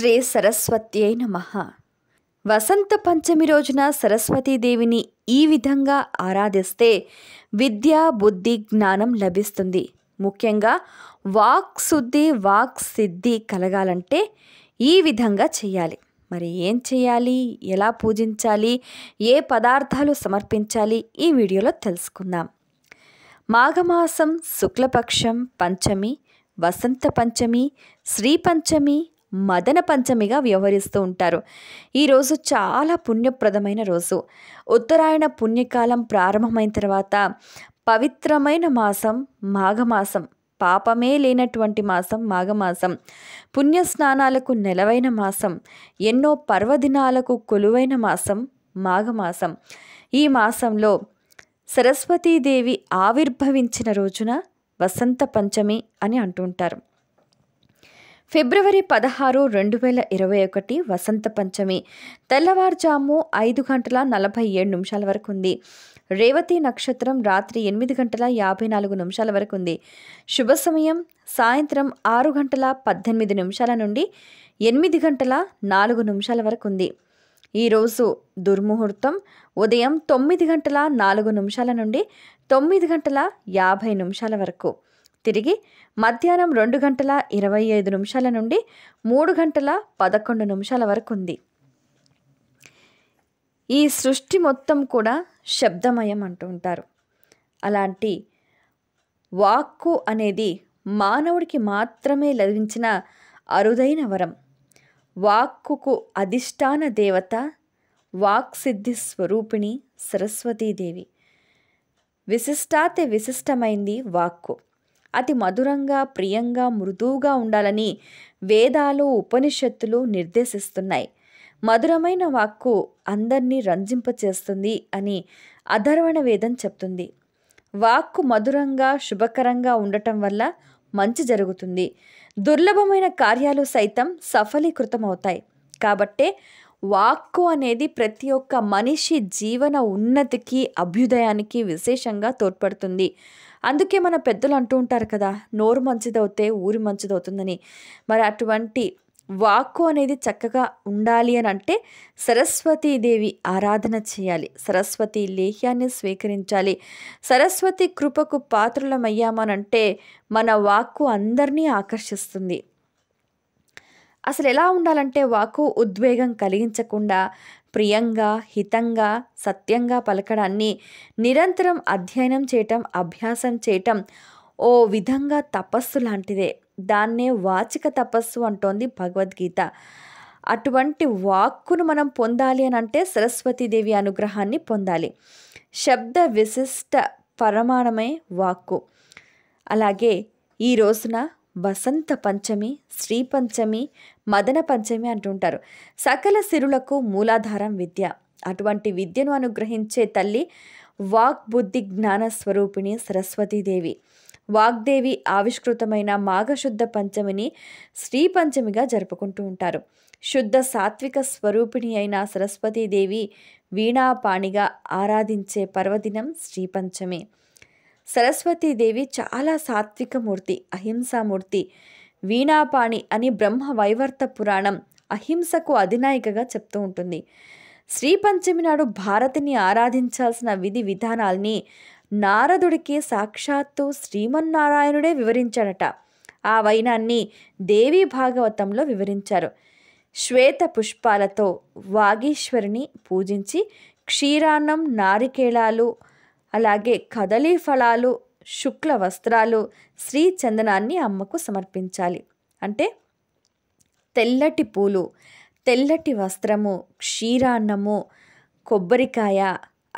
శ్రీ సరస్వత్యై నమ వసంత పంచమి రోజున సరస్వతీదేవిని ఈ విధంగా ఆరాధిస్తే విద్య బుద్ధి జ్ఞానం లభిస్తుంది ముఖ్యంగా వాక్ శుద్ధి వాక్ సిద్ధి కలగాలంటే ఈ విధంగా చేయాలి మరి ఏం చేయాలి ఎలా పూజించాలి ఏ పదార్థాలు సమర్పించాలి ఈ వీడియోలో తెలుసుకుందాం మాఘమాసం శుక్లపక్షం పంచమి వసంత పంచమి శ్రీ పంచమి మదన పంచమిగా వ్యవహరిస్తూ ఉంటారు ఈరోజు చాలా పుణ్యప్రదమైన రోజు ఉత్తరాయణ పుణ్యకాలం ప్రారంభమైన తర్వాత పవిత్రమైన మాసం మాఘమాసం పాపమే లేనటువంటి మాసం మాఘమాసం పుణ్యస్నానాలకు నెలవైన మాసం ఎన్నో పర్వదినాలకు కొలువైన మాసం మాఘమాసం ఈ మాసంలో సరస్వతీదేవి ఆవిర్భవించిన రోజున వసంత పంచమి అని అంటుంటారు ఫిబ్రవరి పదహారు రెండు వేల ఇరవై ఒకటి వసంత పంచమి తెల్లవారుజాము ఐదు గంటల నలభై ఏడు నిమిషాల వరకు ఉంది రేవతి నక్షత్రం రాత్రి ఎనిమిది గంటల యాభై నాలుగు నిమిషాల వరకు ఉంది శుభ సమయం సాయంత్రం ఆరు గంటల పద్దెనిమిది నిమిషాల నుండి ఎనిమిది గంటల నాలుగు నిమిషాల వరకు ఉంది ఈరోజు దుర్ముహూర్తం ఉదయం తొమ్మిది గంటల నాలుగు నిమిషాల నుండి తొమ్మిది గంటల యాభై నిమిషాల వరకు తిరిగి మధ్యాహ్నం రెండు గంటల ఇరవై ఐదు నిమిషాల నుండి మూడు గంటల పదకొండు నిమిషాల వరకు ఉంది ఈ సృష్టి మొత్తం కూడా శబ్దమయం అంటూ ఉంటారు అలాంటి వాక్కు అనేది మానవుడికి మాత్రమే లభించిన అరుదైన వరం వాక్కుకు అధిష్టాన దేవత వాక్సిద్ధి స్వరూపిణి సరస్వతీదేవి విశిష్టాతే విశిష్టమైంది వాక్కు అతి మధురంగా ప్రియంగా మృదువుగా ఉండాలని వేదాలు ఉపనిషత్తులు నిర్దేశిస్తున్నాయి మధురమైన వాక్కు అందరినీ రంజింపచేస్తుంది అని అధర్వణ వేదం చెప్తుంది వాక్కు మధురంగా శుభకరంగా ఉండటం వల్ల మంచి జరుగుతుంది దుర్లభమైన కార్యాలు సైతం సఫలీకృతమవుతాయి కాబట్టే వాక్కు అనేది ప్రతి ఒక్క మనిషి జీవన ఉన్నతికి అభ్యుదయానికి విశేషంగా తోడ్పడుతుంది అందుకే మన పెద్దలు అంటూ ఉంటారు కదా నోరు మంచిదవుతే ఊరి మంచిదవుతుందని మరి అటువంటి వాక్కు అనేది చక్కగా ఉండాలి అని అంటే సరస్వతీదేవి ఆరాధన చేయాలి సరస్వతి లేహ్యాన్ని స్వీకరించాలి సరస్వతి కృపకు పాత్రలమయ్యామనంటే మన వాక్కు అందరినీ ఆకర్షిస్తుంది అసలు ఎలా ఉండాలంటే వాకు ఉద్వేగం కలిగించకుండా ప్రియంగా హితంగా సత్యంగా పలకడాన్ని నిరంతరం అధ్యయనం చేయటం అభ్యాసం చేయటం ఓ విధంగా తపస్సు లాంటిదే దాన్నే వాచిక తపస్సు అంటోంది భగవద్గీత అటువంటి వాక్కును మనం పొందాలి అని అంటే సరస్వతీదేవి అనుగ్రహాన్ని పొందాలి శబ్ద విశిష్ట పరమాణమే వాక్కు అలాగే ఈ రోజున వసంత పంచమి శ్రీ పంచమి మదన పంచమి అంటుంటారు సకల సిరులకు మూలాధారం విద్య అటువంటి విద్యను అనుగ్రహించే తల్లి వాక్బుద్ధి జ్ఞాన స్వరూపిణి సరస్వతీదేవి వాగ్దేవి ఆవిష్కృతమైన మాఘశుద్ధ పంచమిని శ్రీ పంచమిగా జరుపుకుంటూ ఉంటారు శుద్ధ సాత్విక స్వరూపిణి అయిన సరస్వతీదేవి వీణాపాణిగా ఆరాధించే పర్వదినం శ్రీ పంచమి సరస్వతీదేవి చాలా సాత్వికమూర్తి అహింసామూర్తి వీణాపాణి అని బ్రహ్మ వైవర్త పురాణం అహింసకు అధినాయికగా చెప్తూ ఉంటుంది శ్రీపంచమి నాడు భారతిని ఆరాధించాల్సిన విధి విధానాల్ని నారదుడికి సాక్షాత్తు శ్రీమన్నారాయణుడే వివరించాడట ఆ వైనాన్ని దేవీ భాగవతంలో వివరించారు శ్వేత పుష్పాలతో వాగీశ్వరిని పూజించి క్షీరాన్నం నారికేళాలు అలాగే కదలీ ఫలాలు శుక్ల వస్త్రాలు శ్రీ చందనాన్ని అమ్మకు సమర్పించాలి అంటే తెల్లటి పూలు తెల్లటి వస్త్రము క్షీరాన్నము కొబ్బరికాయ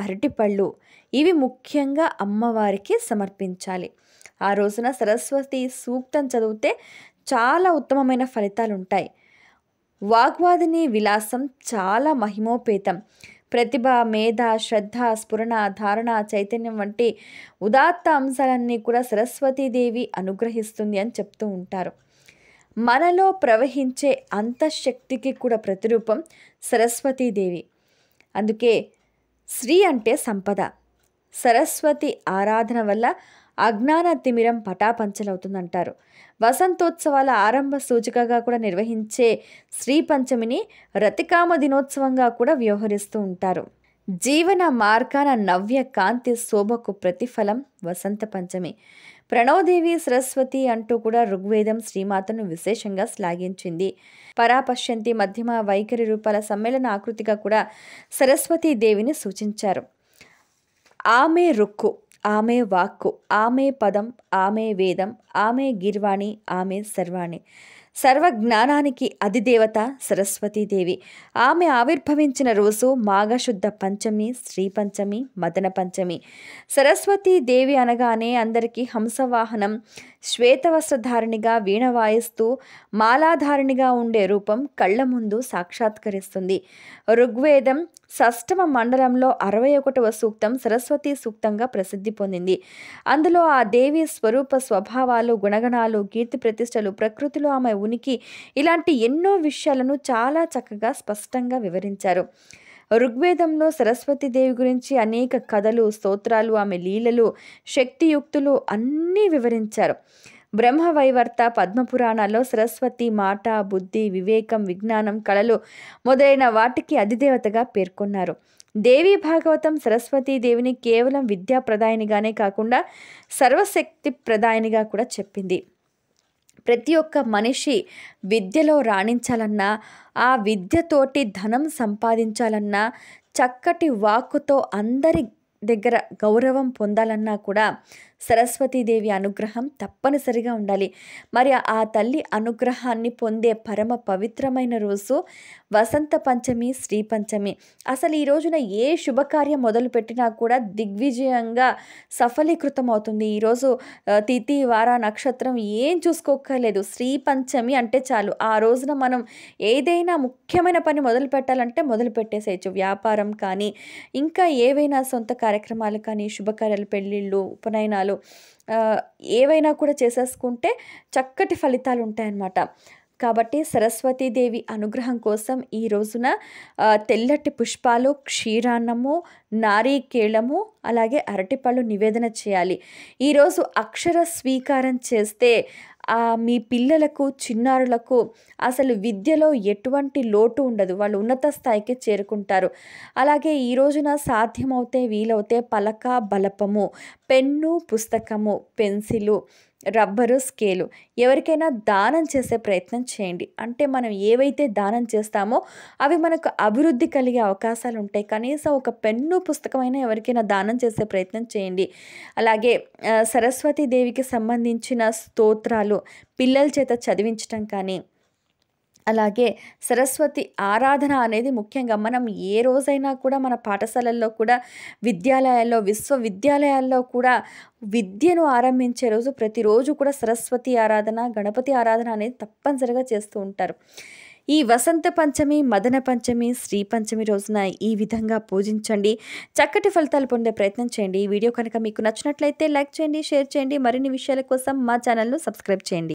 అరటిపళ్ళు ఇవి ముఖ్యంగా అమ్మవారికి సమర్పించాలి ఆ రోజున సరస్వతి సూక్తం చదివితే చాలా ఉత్తమమైన ఫలితాలు ఉంటాయి వాగ్వాదిని విలాసం చాలా మహిమోపేతం ప్రతిభ మేధ శ్రద్ధ స్ఫురణ ధారణ చైతన్యం వంటి ఉదాత్త అంశాలన్నీ కూడా సరస్వతీదేవి అనుగ్రహిస్తుంది అని చెప్తూ ఉంటారు మనలో ప్రవహించే అంతఃశక్తికి కూడా ప్రతిరూపం సరస్వతీదేవి అందుకే శ్రీ అంటే సంపద సరస్వతి ఆరాధన వల్ల అజ్ఞాన తిమిరం పటాపంచలవుతుందంటారు వసంతోత్సవాల ఆరంభ సూచికగా కూడా నిర్వహించే శ్రీ పంచమిని రతికామ దినోత్సవంగా కూడా వ్యవహరిస్తూ ఉంటారు జీవన మార్గాన నవ్య కాంతి శోభకు ప్రతిఫలం వసంత పంచమి ప్రణవదేవి సరస్వతి అంటూ కూడా ఋగ్వేదం శ్రీమాతను విశేషంగా శ్లాఘించింది పరాపశ్యంతి మధ్యమ వైఖరి రూపాల సమ్మేళన ఆకృతిగా కూడా సరస్వతీ దేవిని సూచించారు ఆమె రుక్కు ఆమె వాక్కు ఆమె పదం ఆమె వేదం ఆమె గిర్వాణి ఆమె సర్వాణి సర్వజ్ఞానానికి అధిదేవత సరస్వతీదేవి ఆమె ఆవిర్భవించిన రోజు మాఘశుద్ధ పంచమి శ్రీ పంచమి మదన పంచమి సరస్వతీదేవి అనగానే అందరికీ హంసవాహనం శ్వేతవస్త్రధారిణిగా వీణ వాయిస్తూ మాలాధారిణిగా ఉండే రూపం కళ్ళ ముందు సాక్షాత్కరిస్తుంది ఋగ్వేదం షష్టమ మండలంలో అరవై ఒకటవ సూక్తం సరస్వతి సూక్తంగా ప్రసిద్ధి పొందింది అందులో ఆ దేవి స్వరూప స్వభావాలు గుణగణాలు కీర్తి ప్రతిష్టలు ప్రకృతిలో ఆమె ఉనికి ఇలాంటి ఎన్నో విషయాలను చాలా చక్కగా స్పష్టంగా వివరించారు ఋగ్వేదంలో సరస్వతీదేవి గురించి అనేక కథలు స్తోత్రాలు ఆమె లీలలు శక్తియుక్తులు అన్నీ వివరించారు బ్రహ్మవైవర్త పద్మపురాణాల్లో సరస్వతి మాట బుద్ధి వివేకం విజ్ఞానం కళలు మొదలైన వాటికి అధిదేవతగా పేర్కొన్నారు దేవి భాగవతం దేవిని కేవలం విద్యా కాకుండా సర్వశక్తి ప్రదాయనిగా కూడా చెప్పింది ప్రతి ఒక్క మనిషి విద్యలో రాణించాలన్నా ఆ విద్యతోటి ధనం సంపాదించాలన్నా చక్కటి వాక్కుతో అందరి దగ్గర గౌరవం పొందాలన్నా కూడా సరస్వతీదేవి అనుగ్రహం తప్పనిసరిగా ఉండాలి మరి ఆ తల్లి అనుగ్రహాన్ని పొందే పరమ పవిత్రమైన రోజు వసంత పంచమి శ్రీ పంచమి అసలు ఈ రోజున ఏ శుభకార్యం మొదలుపెట్టినా కూడా దిగ్విజయంగా సఫలీకృతం అవుతుంది ఈరోజు తిథి వార నక్షత్రం ఏం చూసుకోకలేదు శ్రీ పంచమి అంటే చాలు ఆ రోజున మనం ఏదైనా ముఖ్యమైన పని మొదలు పెట్టాలంటే మొదలు పెట్టేసేయచ్చు వ్యాపారం కానీ ఇంకా ఏవైనా సొంత కార్యక్రమాలు కానీ శుభకార్యాలు పెళ్ళిళ్ళు ఉపనయనాలు అసలు ఏవైనా కూడా చేసేసుకుంటే చక్కటి ఫలితాలు ఉంటాయన్నమాట కాబట్టి సరస్వతీదేవి అనుగ్రహం కోసం ఈ రోజున తెల్లటి పుష్పాలు క్షీరాన్నము నారీకేళము అలాగే అరటిపళ్ళు నివేదన చేయాలి ఈరోజు అక్షర స్వీకారం చేస్తే మీ పిల్లలకు చిన్నారులకు అసలు విద్యలో ఎటువంటి లోటు ఉండదు వాళ్ళు ఉన్నత స్థాయికి చేరుకుంటారు అలాగే ఈ రోజున సాధ్యమవుతే వీలవుతే పలక బలపము పెన్ను పుస్తకము పెన్సిలు రబ్బరు స్కేలు ఎవరికైనా దానం చేసే ప్రయత్నం చేయండి అంటే మనం ఏవైతే దానం చేస్తామో అవి మనకు అభివృద్ధి కలిగే అవకాశాలు ఉంటాయి కనీసం ఒక పెన్ను పుస్తకమైనా ఎవరికైనా దానం చేసే ప్రయత్నం చేయండి అలాగే సరస్వతీ దేవికి సంబంధించిన స్తోత్రాలు పిల్లల చేత చదివించటం కానీ అలాగే సరస్వతి ఆరాధన అనేది ముఖ్యంగా మనం ఏ రోజైనా కూడా మన పాఠశాలల్లో కూడా విద్యాలయాల్లో విశ్వవిద్యాలయాల్లో కూడా విద్యను ఆరంభించే రోజు ప్రతిరోజు కూడా సరస్వతి ఆరాధన గణపతి ఆరాధన అనేది తప్పనిసరిగా చేస్తూ ఉంటారు ఈ వసంత పంచమి మదన పంచమి శ్రీ పంచమి రోజున ఈ విధంగా పూజించండి చక్కటి ఫలితాలు పొందే ప్రయత్నం చేయండి ఈ వీడియో కనుక మీకు నచ్చినట్లయితే లైక్ చేయండి షేర్ చేయండి మరిన్ని విషయాల కోసం మా ఛానల్ను సబ్స్క్రైబ్ చేయండి